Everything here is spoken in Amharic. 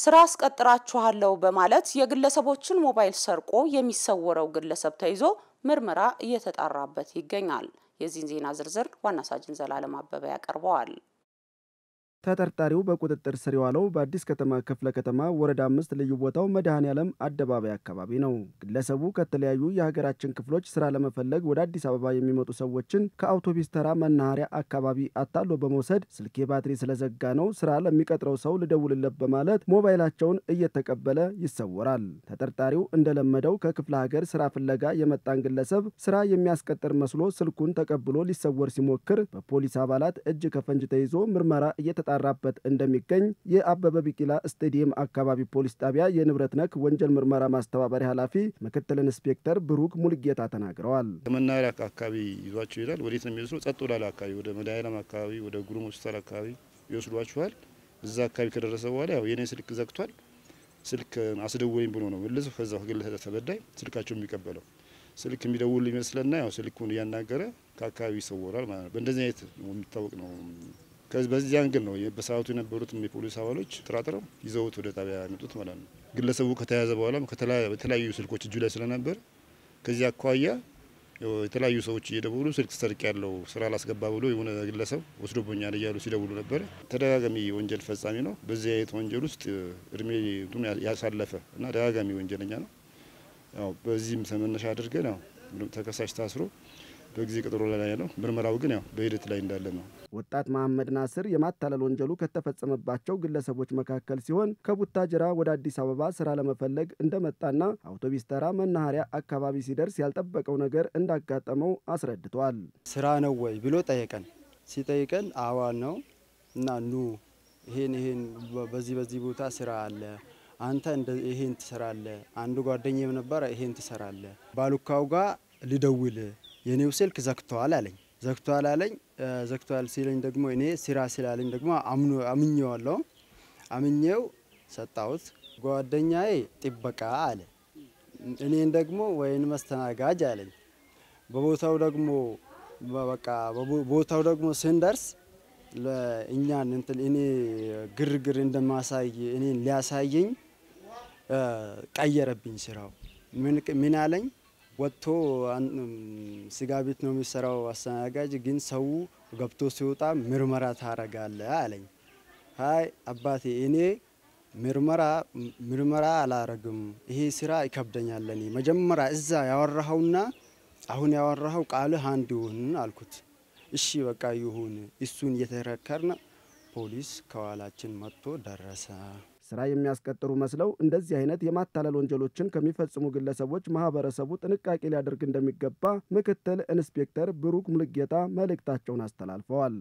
ስራ አስቀጥራችኋለሁ በማለት የግለሰቦችን ሞባይል ሰርቆ የሚሰወረው ግለሰብ ተይዞ ምርመራ እየተጣራበት ይገኛል። የዚህን ዜና ዝርዝር ዋና ሳጅን ዘላለም አበበ ያቀርበዋል። ተጠርጣሪው በቁጥጥር ስር የዋለው በአዲስ ከተማ ክፍለ ከተማ ወረዳ አምስት ልዩ ቦታው መድኃኔ ዓለም አደባባይ አካባቢ ነው። ግለሰቡ ከተለያዩ የሀገራችን ክፍሎች ስራ ለመፈለግ ወደ አዲስ አበባ የሚመጡ ሰዎችን ከአውቶቢስ ተራ መናኸሪያ አካባቢ አታሎ በመውሰድ ስልኬ ባትሪ ስለዘጋ ነው ስራ ለሚቀጥረው ሰው ልደውልለት በማለት ሞባይላቸውን እየተቀበለ ይሰወራል። ተጠርጣሪው እንደለመደው ከክፍለ ሀገር ስራ ፍለጋ የመጣን ግለሰብ ስራ የሚያስቀጥር መስሎ ስልኩን ተቀብሎ ሊሰወር ሲሞክር በፖሊስ አባላት እጅ ከፈንጅ ተይዞ ምርመራ እየተጣ እየተጣራበት እንደሚገኝ የአበበ ቢቂላ ስቴዲየም አካባቢ ፖሊስ ጣቢያ የንብረት ነክ ወንጀል ምርመራ ማስተባበሪ ኃላፊ ምክትል ኢንስፔክተር ብሩክ ሙልጌታ ተናግረዋል። ከመናኸሪያ አካባቢ ይዟቸው ይላል። ወዴት ነው የሚወስደው? ጸጥ ወዳለ አካባቢ፣ ወደ መድኃኔዓለም አካባቢ፣ ወደ ጉሩም ሆስፒታል አካባቢ ይወስዷችኋል። እዛ አካባቢ ከደረሰ በኋላ ያው የኔ ስልክ ዘግቷል፣ ስልክ አስደወኝ ብሎ ነው መልሶ ከዛ ከግለሰብ ተበዳይ ስልካቸው የሚቀበለው ስልክ የሚደውል ይመስለና ያው ስልኩን እያናገረ ከአካባቢ ይሰወራል ማለት ነው። በእንደዚህ አይነት የሚታወቅ ነው። ከዚህ በዚያን ግን ነው በሰዓቱ የነበሩት የፖሊስ አባሎች ጥራጥረው ይዘውት ወደ ጣቢያ ያመጡት ማለት ነው። ግለሰቡ ከተያዘ በኋላም የተለያዩ ስልኮች እጁ ላይ ስለነበር ከዚህ አኳያ የተለያዩ ሰዎች እየደወሉ ስልክ ሰርቅ ያለው ስራ ላስገባ ብሎ የሆነ ግለሰብ ወስዶብኛል እያሉ ሲደውሉ ነበር። ተደጋጋሚ ወንጀል ፈጻሚ ነው። በዚህ አይነት ወንጀል ውስጥ እድሜ ያሳለፈ እና ደጋጋሚ ወንጀለኛ ነው። በዚህም ተመነሻ አድርገን ተከሳሽ ታስሮ በጊዜ ቀጠሮ ላይ ያለው ምርመራው ግን ያው በሂደት ላይ እንዳለ ነው። ወጣት መሐመድ ናስር የማታለል ወንጀሉ ከተፈጸመባቸው ግለሰቦች መካከል ሲሆን ከቡታጅራ ወደ አዲስ አበባ ስራ ለመፈለግ እንደመጣና አውቶቢስ ተራ መናኸሪያ አካባቢ ሲደርስ ያልጠበቀው ነገር እንዳጋጠመው አስረድቷል። ስራ ነው ወይ ብሎ ጠየቀን። ሲጠይቀን አዋል ነው እና ኑ ይሄን ይሄን በዚህ በዚህ ቦታ ስራ አለ አንተ ይሄን ትሰራለ። አንዱ ጓደኛም ነበረ ይሄን ትሰራለ። ባሉካው ጋር ልደውል የኔው ስልክ ዘግተዋል አለኝ። ዘግተዋል አለኝ። ዘግተዋል ሲለኝ ደግሞ እኔ ስራ ስላለኝ ደግሞ አምኖ አምኜዋለሁ። አምኜው ሰጣሁት። ጓደኛዬ ጥበቃ አለ፣ እኔን ደግሞ ወይን መስተናጋጅ አለኝ። በቦታው ደግሞ በቃ ቦታው ደግሞ ስንደርስ ለእኛን እንትን እኔ ግርግር እንደማሳይ እኔን ሊያሳየኝ ቀየረብኝ ስራው ምን አለኝ ወጥቶ ስጋ ቤት ነው የሚሰራው አስተናጋጅ፣ ግን ሰው ገብቶ ሲወጣ ምርመራ ታረጋለ አለኝ። ሀይ አባቴ እኔ ምርመራ ምርመራ አላረግም፣ ይሄ ስራ ይከብደኛል ለኔ። መጀመሪያ እዛ ያወራኸውና አሁን ያወራኸው ቃልህ አንድ ይሁን አልኩት። እሺ በቃ ይሁን፣ እሱን እየተከራከርን ፖሊስ ከኋላችን መጥቶ ደረሰ። ስራ የሚያስቀጥሩ መስለው እንደዚህ አይነት የማታለል ወንጀሎችን ከሚፈጽሙ ግለሰቦች ማህበረሰቡ ጥንቃቄ ሊያደርግ እንደሚገባ ምክትል ኢንስፔክተር ብሩክ ሙልጌታ መልእክታቸውን አስተላልፈዋል።